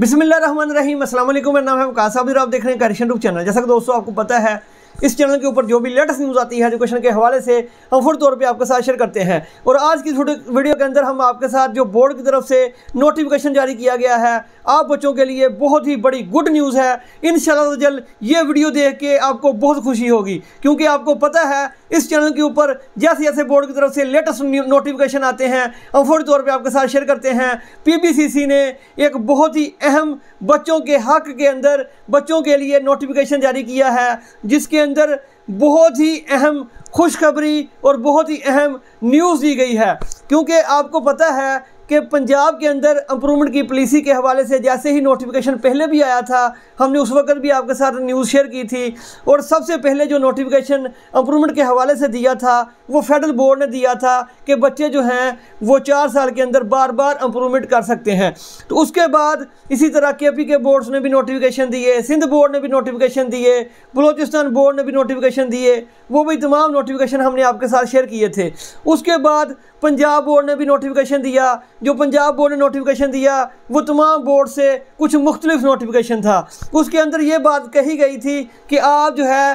बिसमिल्ल रहीम असल मेरा नाम है वकास साहब और आप देख रहे हैं करिशन रूप चैनल जैसा कि दोस्तों आपको पता है इस चैनल के ऊपर जो भी लेटेस्ट न्यूज़ आती है एजुकेशन के हवाले से हम फुल तौर पे आपके साथ शेयर करते हैं और आज की वीडियो के अंदर हम आपके साथ जो बोर्ड की तरफ से नोटिफिकेशन जारी किया गया है आप बच्चों के लिए बहुत ही बड़ी गुड न्यूज़ है इन शल ये वीडियो देख के आपको बहुत खुशी होगी क्योंकि आपको पता है इस चैनल के ऊपर जैसे जैसे बोर्ड की तरफ से लेटेस्ट नोटिफिकेशन आते हैं हम फौरी तौर पर आपके साथ शेयर करते हैं पी ने एक बहुत ही अहम बच्चों के हक के अंदर बच्चों के लिए नोटिफिकेशन जारी किया है जिसके अंदर बहुत ही अहम खुशखबरी और बहुत ही अहम न्यूज़ दी गई है क्योंकि आपको पता है कि पंजाब के अंदर अम्प्रूवमेंट की पॉलिसी के हवाले से जैसे ही नोटिफिकेशन पहले भी आया था हमने उस वक्त भी आपके साथ न्यूज़ शेयर की थी और सबसे पहले जो नोटिफिकेशन अम्प्रूवमेंट के हवाले से दिया था वो फेडरल बोर्ड ने दिया था कि बच्चे जो हैं वो चार साल के अंदर बार बार अम्प्रूवमेंट कर सकते हैं तो उसके बाद इसी तरह के पी के बोर्ड्स ने भी नोटिफिकेशन दिए सिंध बोर्ड ने भी नोटिफिकेशन दिए बलोचिस्तान बोर्ड ने भी नोटिफिकेशन दिए वो भी तमाम नोटिफिकेशन हमने आपके साथ शेयर किए थे उसके बाद पंजाब बोर्ड ने भी नोटिफिकेशन दिया जो पंजाब बोर्ड ने नोटिफिकेशन दिया वो तमाम बोर्ड से कुछ मुख्तलिफ नोटिफिकेशन था उसके अंदर ये बात कही गई थी कि आप जो है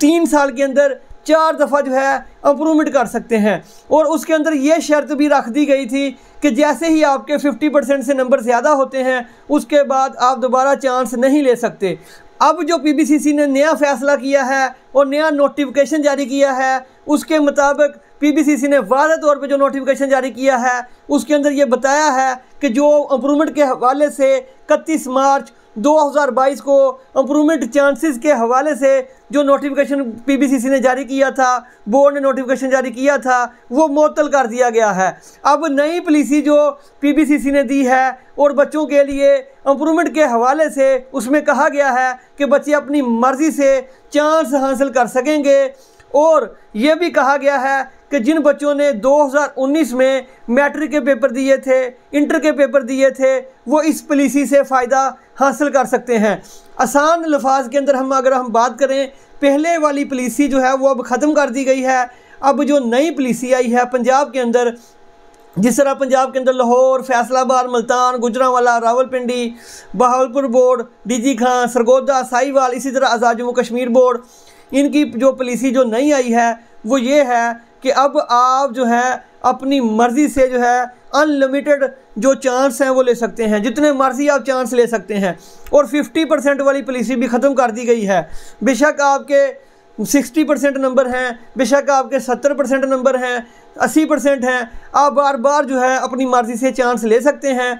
तीन साल के अंदर चार दफ़ा जो है अप्रूवमेंट कर सकते हैं और उसके अंदर ये शर्त भी रख दी गई थी कि जैसे ही आपके 50 परसेंट से नंबर ज़्यादा होते हैं उसके बाद आप दोबारा चांस नहीं ले सकते अब जो पीबीसीसी ने नया फैसला किया है और नया नोटिफिकेशन जारी किया है उसके मुताबिक पीबीसीसी ने वाज तौर पे जो नोटिफिकेशन जारी किया है उसके अंदर ये बताया है कि जो अप्रूवमेंट के हवाले से इकतीस मार्च 2022 को अप्रूवमेंट चांसेस के हवाले से जो नोटिफिकेशन पीबीसीसी ने जारी किया था बोर्ड ने नोटिफिकेशन जारी किया था वो मअतल कर दिया गया है अब नई पॉलिसी जो पीबीसीसी ने दी है और बच्चों के लिए अप्रूवमेंट के हवाले से उसमें कहा गया है कि बच्चे अपनी मर्ज़ी से चांस हासिल कर सकेंगे और ये भी कहा गया है कि जिन बच्चों ने 2019 में मैट्रिक के पेपर दिए थे इंटर के पेपर दिए थे वो इस पॉलिसी से फ़ायदा हासिल कर सकते हैं आसान लफाज के अंदर हम अगर हम बात करें पहले वाली पॉलिसी जो है वो अब ख़त्म कर दी गई है अब जो नई पॉलिसी आई है पंजाब के अंदर जिस तरह पंजाब के अंदर लाहौर फैसलाबाद मुल्तान गुजरावाला रावलपिंडी बहावलपुर बोर्ड डीजी खां सरगोदा साहिवाल इसी तरह आज़ाद जम्मू कश्मीर बोर्ड इनकी जो पॉलिसी जो नहीं आई है वो ये है कि अब आप जो है अपनी मर्ज़ी से जो है अनलिमिटेड जो चांस हैं वो ले सकते हैं जितने मर्ज़ी आप चांस ले सकते हैं और 50 परसेंट वाली पॉलिसी भी ख़त्म कर दी गई है बेशक आपके 60 परसेंट नंबर हैं बेशक आपके 70 परसेंट नंबर हैं अस्सी परसेंट हैं आप बार बार जो है अपनी मर्ज़ी से चांस ले सकते हैं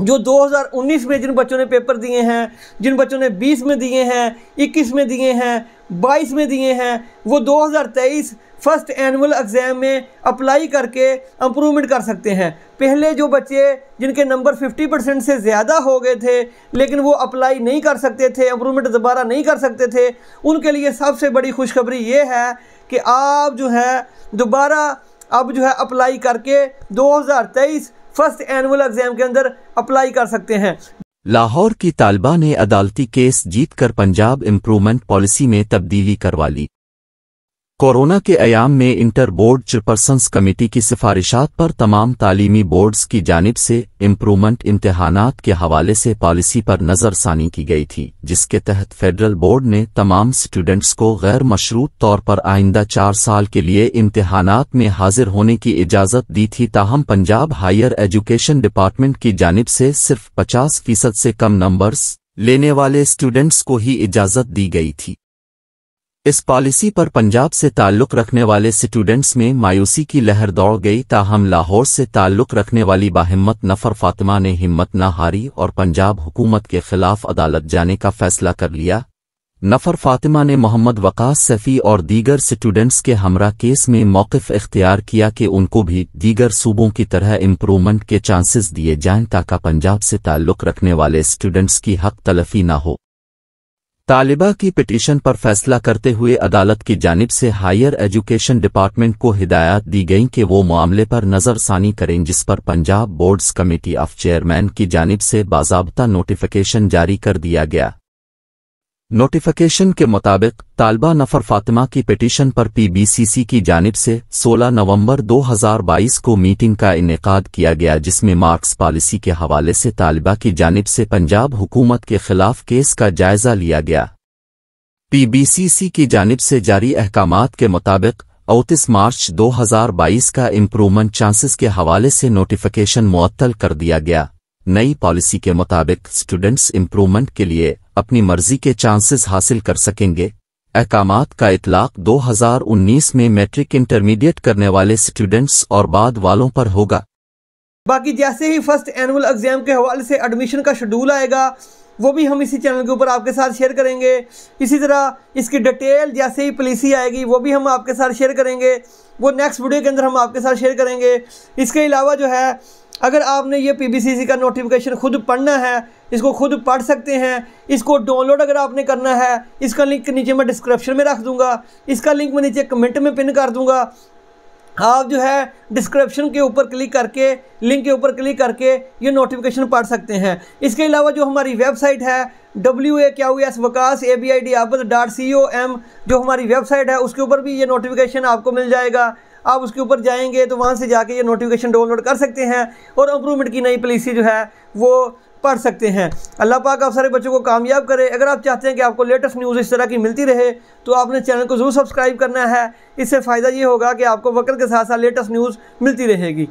जो 2019 में जिन बच्चों ने पेपर दिए हैं जिन बच्चों ने 20 में दिए हैं 21 में दिए हैं 22 में दिए हैं वो 2023 फर्स्ट एनुअल एग्ज़ाम में अप्लाई करके इम्प्रूवमेंट कर सकते हैं पहले जो बच्चे जिनके नंबर 50 परसेंट से ज़्यादा हो गए थे लेकिन वो अप्लाई नहीं कर सकते थे इम्प्रूवमेंट दोबारा नहीं कर सकते थे उनके लिए सबसे बड़ी खुशखबरी ये है कि आप जो है दोबारा अब जो है अप्लाई करके 2023 फर्स्ट एनुअल एग्जाम के अंदर अप्लाई कर सकते हैं लाहौर की तालबा ने अदालती केस जीतकर पंजाब इम्प्रूवमेंट पॉलिसी में तब्दीली करवा ली कोरोना के अयाम में इंटर बोर्ड चेयरपर्सनस कमेटी की सिफारिशात पर तमाम तालीमी बोर्ड्स की जानब से इम्प्रूवमेंट इम्तहानात के हवाले से पॉलिसी पर नज़रसानी की गई थी जिसके तहत फेडरल बोर्ड ने तमाम स्टूडेंट्स को गैर मशरूत तौर पर आइंदा चार साल के लिए इम्तहानात में हाजिर होने की इजाज़त दी थी ताहम पंजाब हायर एजुकेशन डिपार्टमेंट की जानब से सिर्फ पचास फीसद से कम नंबर्स लेने वाले स्टूडेंट्स को ही इजाज़त दी गई थी इस पॉलिसी पर पंजाब से ताल्लुक़ रखने वाले स्टूडेंट्स में मायूसी की लहर दौड़ गई ताहम लाहौर से ताल्लुक़ रखने वाली बाहिम्मत नफर फातिमा ने हिम्मत न हारी और पंजाब हुकूमत के खिलाफ अदालत जाने का फैसला कर लिया नफर फातिमा ने मोहम्मद वकास सफ़ी और दीगर स्टूडेंट्स के हमरा केस में मौक़ इख्तियार किया कि उनको भी दीगर सूबों की तरह इम्प्रूवमेंट के चांसेस दिए जाएं ताकि पंजाब से ताल्लुक़ रखने वाले स्टूडेंट्स की हक तलफी न हो तालिबा की पिटीशन पर फैसला करते हुए अदालत की जानिब से हायर एजुकेशन डिपार्टमेंट को हिदायत दी गई कि वो मामले पर नज़रसानी करें जिस पर Punjab boards committee of chairman की जानिब से बाजाबता नोटिफिकेशन जारी कर दिया गया नोटिफिकेशन के मुताबिक तालबा नफर फातिमा की पिटीशन पर पीबीसीसी की जानब से 16 नवंबर 2022 को मीटिंग का इनका किया गया जिसमें मार्क्स पॉलिसी के हवाले से तालबा की जानब से पंजाब हुकूमत के खिलाफ केस का जायजा लिया गया पीबीसीसी की जानब से जारी अहकाम के मुताबिक अवतीस मार्च 2022 का इम्प्रूवमेंट चांसेस के हवाले से नोटिफिकेशन मअतल कर दिया गया नई पॉलिसी के मुताबिक स्टूडेंट्स इम्प्रूवमेंट के लिए अपनी मर्जी के चांसेस हासिल कर सकेंगे अहकाम का इतलाक 2019 में मैट्रिक इंटरमीडिएट करने वाले स्टूडेंट्स और बाद वालों पर होगा बाकी जैसे ही फर्स्ट एनुअल एग्ज़ाम के हवाले से एडमिशन का शेड्यूल आएगा वो भी हम इसी चैनल के ऊपर आपके साथ शेयर करेंगे इसी तरह इसकी डिटेल जैसे ही पॉलिसी आएगी वो भी हम आपके साथ शेयर करेंगे वो नेक्स्ट वीडियो के अंदर हम आपके साथ शेयर करेंगे इसके अलावा जो है अगर आपने ये पीबीसीसी का नोटिफिकेशन खुद पढ़ना है इसको खुद पढ़ सकते हैं इसको डाउनलोड अगर आपने करना है इसका लिंक नीचे मैं डिस्क्रिप्शन में रख दूंगा इसका लिंक मैं नीचे कमेंट में पिन कर दूंगा आप जो है डिस्क्रिप्शन के ऊपर क्लिक करके लिंक के ऊपर क्लिक करके ये नोटिफिकेशन पढ़ सकते हैं इसके अलावा जो हमारी वेबसाइट है डब्ल्यू ए क्या S Waqas A B I D Abad dot C O M जो हमारी वेबसाइट है उसके ऊपर भी ये नोटिफिकेशन आपको मिल जाएगा आप उसके ऊपर जाएंगे तो वहाँ से जाके ये नोटिफिकेशन डाउनलोड कर सकते हैं और अप्रूवमेंट की नई पॉलिसी जो है वो पढ़ सकते हैं अल्लाह पाक आप सारे बच्चों को कामयाब करें अगर आप चाहते हैं कि आपको लेटेस्ट न्यूज़ इस तरह की मिलती रहे तो आपने चैनल को ज़रूर सब्सक्राइब करना है इससे फ़ायदा ये होगा कि आपको वक्त के साथ साथ लेटेस्ट न्यूज़ मिलती रहेगी